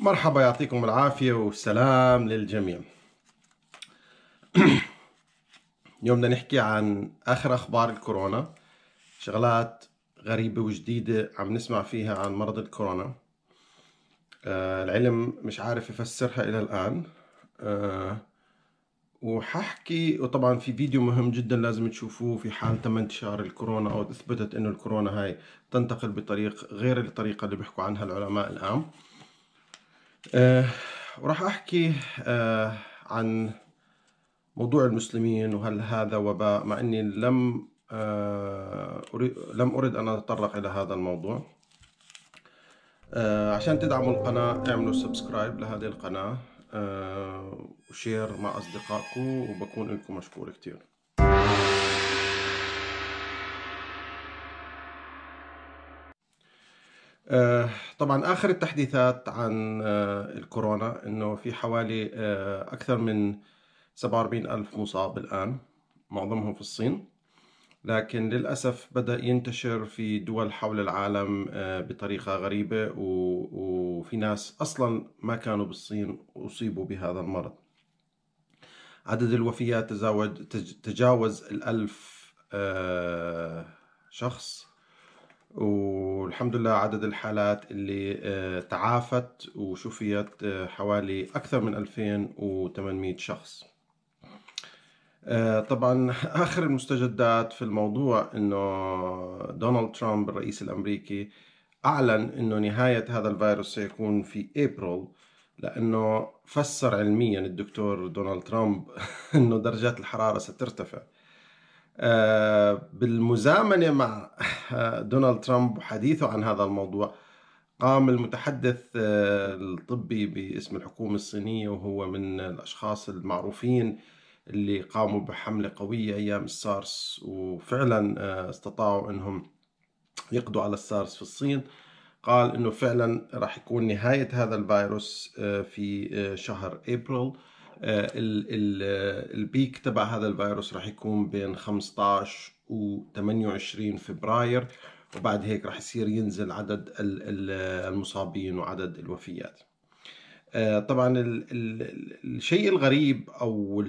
مرحبا يعطيكم العافية والسلام للجميع اليوم بدنا نحكي عن آخر أخبار الكورونا شغلات غريبة وجديدة عم نسمع فيها عن مرض الكورونا آه العلم مش عارف يفسرها إلى الآن آه وححكي وطبعا في فيديو مهم جدا لازم تشوفوه في حال تم انتشار الكورونا او اثبتت انه الكورونا هاي تنتقل بطريق غير الطريقه اللي بيحكوا عنها العلماء الان وراح آه، أحكي آه، عن موضوع المسلمين وهل هذا وباء مع أني لم آه، لم أريد لم أرد أن أتطرق إلى هذا الموضوع عشان تدعموا القناة اعملوا سبسكرايب لهذه القناة وشير مع أصدقائكم وبكون لكم مشكور كتير آه، طبعا آخر التحديثات عن آه، الكورونا أنه في حوالي آه، أكثر من 47 ألف مصاب الآن معظمهم في الصين لكن للأسف بدأ ينتشر في دول حول العالم بطريقة غريبة وفي ناس أصلا ما كانوا بالصين أصيبوا بهذا المرض عدد الوفيات تزاوج تجاوز الألف شخص والحمد لله عدد الحالات اللي آه، تعافت وشفيت آه، حوالي أكثر من 2800 شخص آه، طبعا آخر المستجدات في الموضوع أنه دونالد ترامب الرئيس الأمريكي أعلن أنه نهاية هذا الفيروس سيكون في أبريل لأنه فسر علميا الدكتور دونالد ترامب أنه درجات الحرارة سترتفع آه، بالمزامنة مع آه، دونالد ترامب وحديثه عن هذا الموضوع قام المتحدث آه، الطبي باسم الحكومة الصينية وهو من الأشخاص المعروفين اللي قاموا بحملة قوية أيام السارس وفعلا استطاعوا أنهم يقضوا على السارس في الصين قال أنه فعلا راح يكون نهاية هذا الفيروس في شهر أبريل آه، آه، البيك تبع هذا الفيروس راح يكون بين 15 و 28 فبراير وبعد هيك راح يصير ينزل عدد المصابين وعدد الوفيات آه، طبعا الشيء الغريب او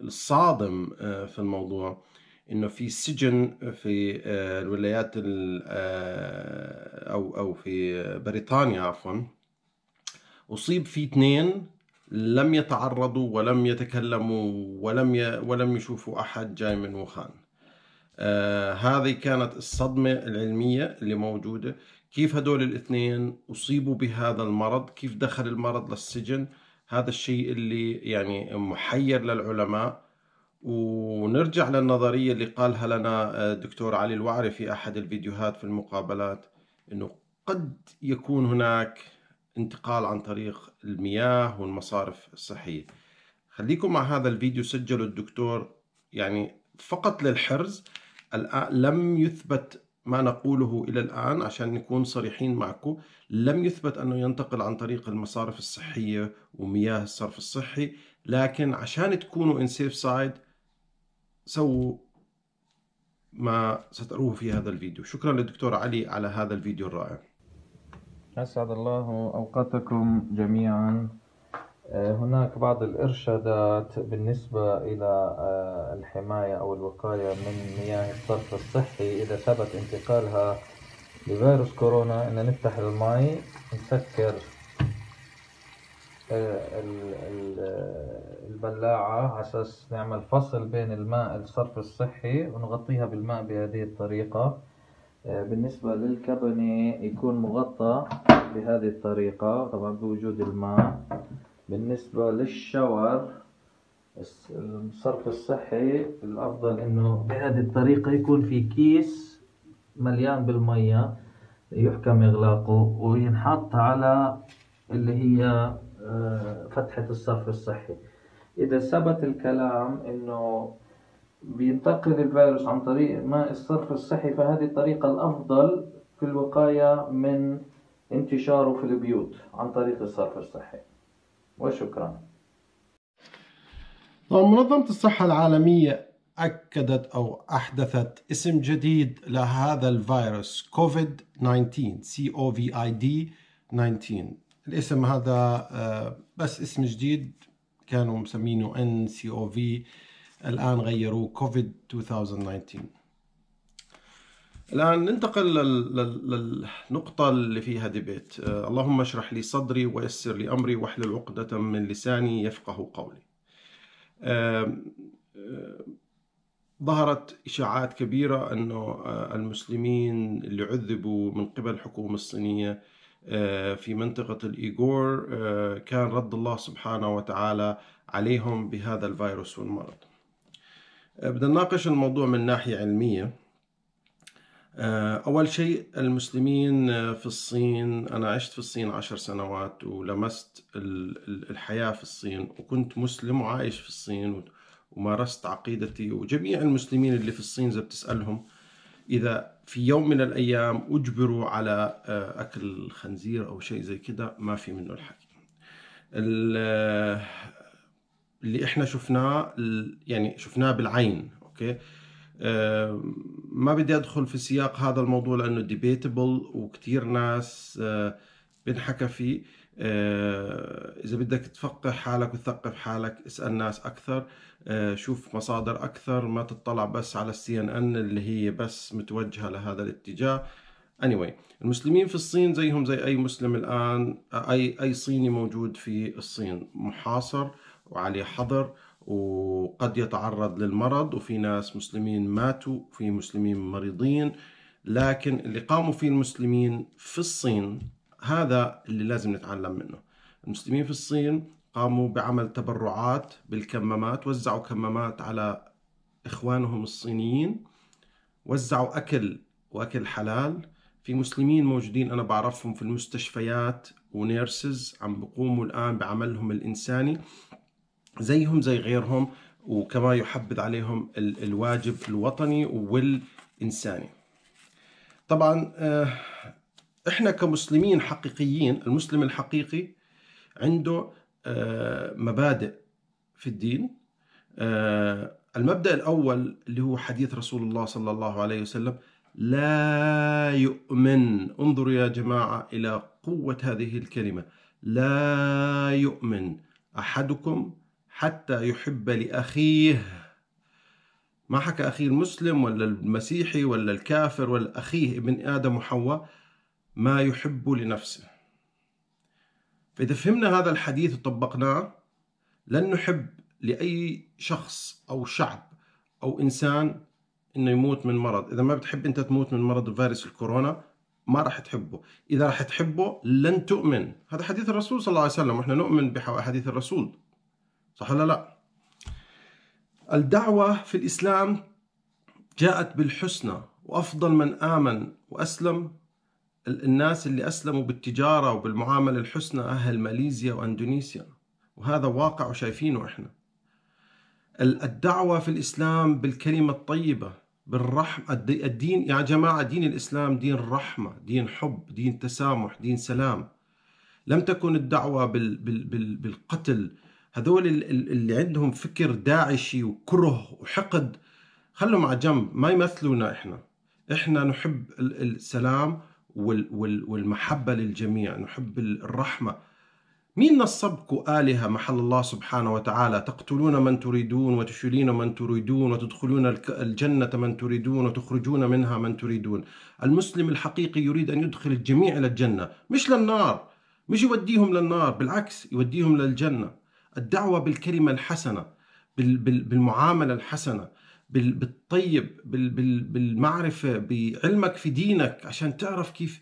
الصادم في الموضوع انه في سجن في الولايات او او في بريطانيا عفوا أصيب في اثنين لم يتعرضوا ولم يتكلموا ولم ي... ولم يشوفوا أحد جاي من وخان آه هذه كانت الصدمة العلمية اللي موجودة كيف هدول الاثنين أصيبوا بهذا المرض كيف دخل المرض للسجن هذا الشيء اللي يعني محير للعلماء ونرجع للنظرية اللي قالها لنا آه، دكتور علي الوعري في أحد الفيديوهات في المقابلات أنه قد يكون هناك انتقال عن طريق المياه والمصارف الصحية خليكم مع هذا الفيديو سجله الدكتور يعني فقط للحرز الآن لم يثبت ما نقوله إلى الآن عشان نكون صريحين معكم لم يثبت أنه ينتقل عن طريق المصارف الصحية ومياه الصرف الصحي لكن عشان تكونوا إن سيف سايد سووا ما ستروه في هذا الفيديو شكرا للدكتور علي على هذا الفيديو الرائع أسعد الله أوقاتكم جميعا آه، هناك بعض الإرشادات بالنسبة إلى آه، الحماية أو الوقاية من مياه الصرف الصحي إذا ثبت انتقالها لفيروس كورونا إن نفتح الماء نسكر آه، البلاعة عشان نعمل فصل بين الماء الصرف الصحي ونغطيها بالماء بهذه الطريقة آه، بالنسبة للكابوني يكون مغطى بهذه الطريقة طبعا بوجود الماء بالنسبة للشاور الصرف الصحي الأفضل إنه بهذه الطريقة يكون في كيس مليان بالمية يحكم إغلاقه وينحط على اللي هي آه، فتحة الصرف الصحي إذا ثبت الكلام إنه بينتقل الفيروس عن طريق ماء الصرف الصحي فهذه الطريقة الأفضل في الوقاية من انتشاره في البيوت عن طريق الصرف الصحي وشكرا طبعا نعم، منظمة الصحة العالمية أكدت أو أحدثت اسم جديد لهذا الفيروس كوفيد 19 سي أو في آي دي 19 الاسم هذا آه، بس اسم جديد كانوا مسمينه ان سي او في الآن غيروه كوفيد 2019 الآن ننتقل للنقطة اللي فيها ديبيت آه، اللهم اشرح لي صدري ويسر لي أمري واحلل عقدة من لساني يفقه قولي ظهرت إشاعات كبيرة أنه آه، المسلمين اللي عذبوا من قبل الحكومة الصينية آه، في منطقة الإيغور كان رد الله سبحانه وتعالى عليهم بهذا الفيروس والمرض آه، بدنا نناقش الموضوع من ناحية علمية آه، أول شيء المسلمين آه، في الصين أنا عشت في الصين عشر سنوات ولمست الحياة في الصين وكنت مسلم وعايش في الصين ومارست عقيدتي وجميع المسلمين اللي في الصين إذا بتسألهم إذا في يوم من الأيام أجبروا على أكل خنزير أو شيء زي كده ما في منه الحكي اللي احنا شفناه يعني شفناه بالعين اوكي أه ما بدي ادخل في سياق هذا الموضوع لانه ديبيتبل وكثير ناس أه بنحكى فيه أه اذا بدك تفقه حالك وتثقف حالك اسال ناس اكثر آه، شوف مصادر اكثر ما تطلع بس على السي ان ان اللي هي بس متوجهه لهذا الاتجاه anyway المسلمين في الصين زيهم زي اي مسلم الان اي اي صيني موجود في الصين محاصر وعليه حظر وقد يتعرض للمرض وفي ناس مسلمين ماتوا وفي مسلمين مريضين لكن اللي قاموا فيه المسلمين في الصين هذا اللي لازم نتعلم منه المسلمين في الصين قاموا بعمل تبرعات بالكمامات وزعوا كمامات على إخوانهم الصينيين وزعوا أكل وأكل حلال في مسلمين موجودين أنا بعرفهم في المستشفيات ونيرسز عم بقوموا الآن بعملهم الإنساني زيهم زي غيرهم وكما يحبذ عليهم الواجب الوطني والإنساني طبعا آه، احنا كمسلمين حقيقيين المسلم الحقيقي عنده آه، مبادئ في الدين آه، المبدأ الأول اللي هو حديث رسول الله صلى الله عليه وسلم لا يؤمن انظروا يا جماعة إلى قوة هذه الكلمة لا يؤمن أحدكم حتى يحب لأخيه ما حكى أخيه المسلم ولا المسيحي ولا الكافر ولا أخيه ابن آدم وحواء ما يحب لنفسه فإذا فهمنا هذا الحديث وطبقناه لن نحب لأي شخص أو شعب أو إنسان إنه يموت من مرض إذا ما بتحب أنت تموت من مرض فيروس الكورونا ما راح تحبه إذا راح تحبه لن تؤمن هذا حديث الرسول صلى الله عليه وسلم وإحنا نؤمن بحديث الرسول صح ولا لا الدعوة في الإسلام جاءت بالحسنى وأفضل من آمن وأسلم الناس اللي أسلموا بالتجارة وبالمعاملة الحسنى أهل ماليزيا وأندونيسيا وهذا واقع وشايفينه إحنا الدعوة في الإسلام بالكلمة الطيبة بالرحمة الدين يا جماعة دين الإسلام دين رحمة دين حب دين تسامح دين سلام لم تكن الدعوة بال بال بال بالقتل هذول اللي عندهم فكر داعشي وكره وحقد خلهم على جنب ما يمثلونا احنا احنا نحب السلام والمحبة للجميع نحب الرحمة مين نصبكم آلهة محل الله سبحانه وتعالى تقتلون من تريدون وتشيلون من تريدون وتدخلون الجنة من تريدون وتخرجون منها من تريدون المسلم الحقيقي يريد أن يدخل الجميع إلى الجنة مش للنار مش يوديهم للنار بالعكس يوديهم للجنة الدعوة بالكلمة الحسنة بالمعاملة الحسنة بالطيب بالمعرفة بعلمك في دينك عشان تعرف كيف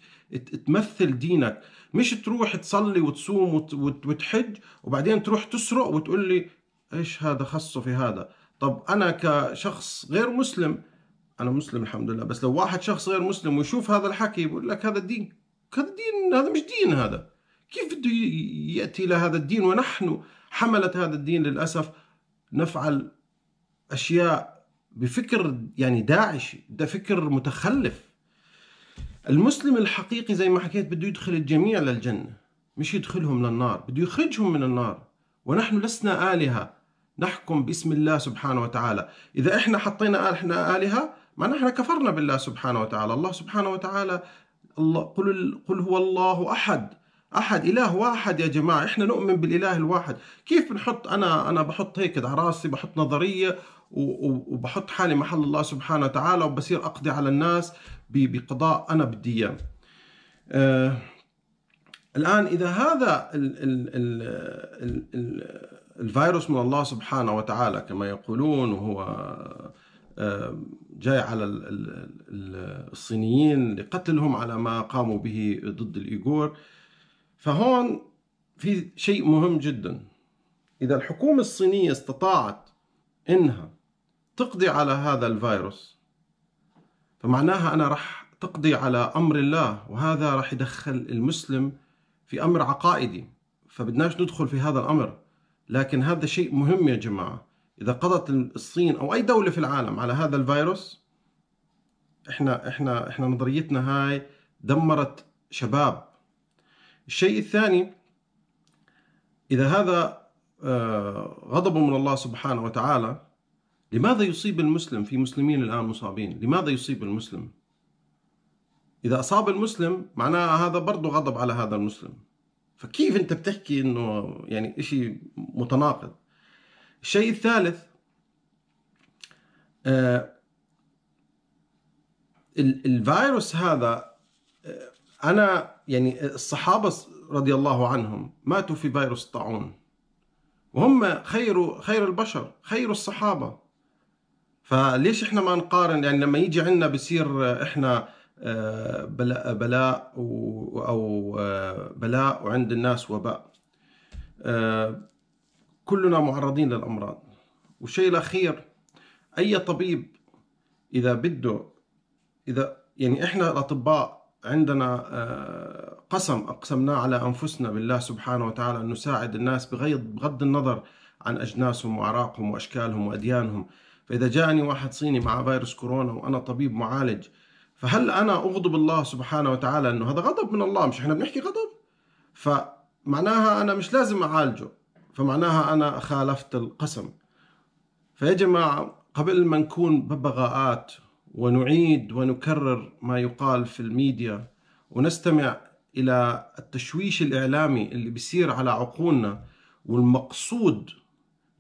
تمثل دينك مش تروح تصلي وتصوم وتحج وبعدين تروح تسرق وتقول لي ايش هذا خصه في هذا طب انا كشخص غير مسلم انا مسلم الحمد لله بس لو واحد شخص غير مسلم ويشوف هذا الحكي بيقول لك هذا الدين هذا الدين هذا مش دين هذا كيف بده ياتي الى هذا الدين ونحن حملت هذا الدين للأسف نفعل أشياء بفكر يعني داعشي ده فكر متخلف المسلم الحقيقي زي ما حكيت بده يدخل الجميع للجنة مش يدخلهم للنار بده يخرجهم من النار ونحن لسنا آلهة نحكم باسم الله سبحانه وتعالى إذا إحنا حطينا إحنا آلهة ما نحن كفرنا بالله سبحانه وتعالى الله سبحانه وتعالى الله قل, قل هو الله أحد احد اله واحد يا جماعه احنا نؤمن بالاله الواحد كيف بنحط انا انا بحط هيك على راسي بحط نظريه وبحط حالي محل الله سبحانه وتعالى وبصير اقضي على الناس بقضاء انا بدي اياه آه الان اذا هذا الـ الـ الـ الـ الـ الفيروس من الله سبحانه وتعالى كما يقولون وهو آه، جاي على الصينيين لقتلهم على ما قاموا به ضد الايغور فهون في شيء مهم جدا إذا الحكومة الصينية استطاعت إنها تقضي على هذا الفيروس فمعناها أنا رح تقضي على أمر الله وهذا رح يدخل المسلم في أمر عقائدي فبدناش ندخل في هذا الأمر لكن هذا شيء مهم يا جماعة إذا قضت الصين أو أي دولة في العالم على هذا الفيروس إحنا إحنا إحنا نظريتنا هاي دمرت شباب الشيء الثاني إذا هذا آه، غضب من الله سبحانه وتعالى لماذا يصيب المسلم في مسلمين الآن مصابين لماذا يصيب المسلم إذا أصاب المسلم معناها هذا برضه غضب على هذا المسلم فكيف أنت بتحكي أنه يعني إشي متناقض الشيء الثالث آه، الفيروس هذا انا يعني الصحابه رضي الله عنهم ماتوا في فيروس الطاعون وهم خير خير البشر خير الصحابه فليش احنا ما نقارن يعني لما يجي عندنا بصير احنا آه، بلاء بلاء او آه، بلاء وعند الناس وباء آه، كلنا معرضين للامراض والشيء الاخير اي طبيب اذا بده اذا يعني احنا الاطباء عندنا آه، قسم أقسمناه على أنفسنا بالله سبحانه وتعالى أن نساعد الناس بغض النظر عن أجناسهم وأعراقهم وأشكالهم وأديانهم فإذا جاءني واحد صيني مع فيروس كورونا وأنا طبيب معالج فهل أنا أغضب الله سبحانه وتعالى أنه هذا غضب من الله مش إحنا بنحكي غضب فمعناها أنا مش لازم أعالجه فمعناها أنا خالفت القسم فيا جماعة قبل ما نكون ببغاءات ونعيد ونكرر ما يقال في الميديا ونستمع الى التشويش الاعلامي اللي بيصير على عقولنا والمقصود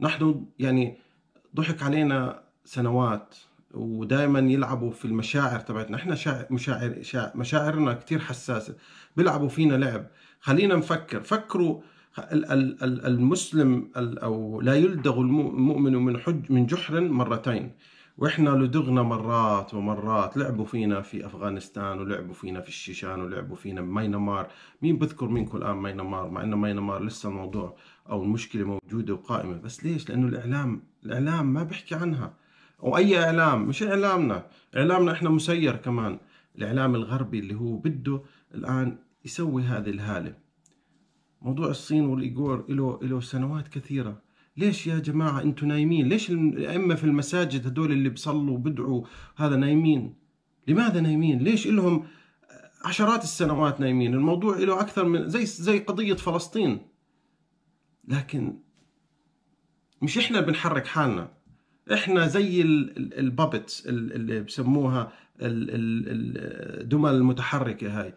نحن يعني ضحك علينا سنوات ودائما يلعبوا في المشاعر تبعتنا احنا مشاعر مشاعرنا كثير حساسه بيلعبوا فينا لعب خلينا نفكر فكروا المسلم او لا يلدغ المؤمن من حج من جحر مرتين واحنا لدغنا مرات ومرات لعبوا فينا في افغانستان ولعبوا فينا في الشيشان ولعبوا فينا بماينمار مين بذكر منكم الان ماينمار مع انه ماينمار لسه الموضوع او المشكله موجوده وقائمه بس ليش لانه الاعلام الاعلام ما بحكي عنها او اي اعلام مش اعلامنا اعلامنا احنا مسير كمان الاعلام الغربي اللي هو بده الان يسوي هذه الهاله موضوع الصين والايغور له له سنوات كثيره ليش يا جماعة أنتوا نايمين ليش الأئمة في المساجد هدول اللي بصلوا وبدعوا هذا نايمين لماذا نايمين ليش إلهم عشرات السنوات نايمين الموضوع له أكثر من زي, زي قضية فلسطين لكن مش إحنا بنحرك حالنا إحنا زي البابتس اللي بسموها الدمى المتحركة هاي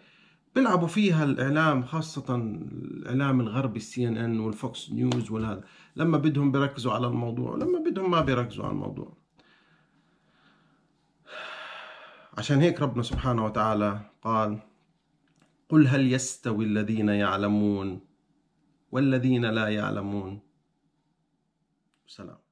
بيلعبوا فيها الاعلام خاصه الاعلام الغربي السي ان ان والفوكس نيوز والهذا لما بدهم بيركزوا على الموضوع ولما بدهم ما بيركزوا على الموضوع عشان هيك ربنا سبحانه وتعالى قال قل هل يستوي الذين يعلمون والذين لا يعلمون سلام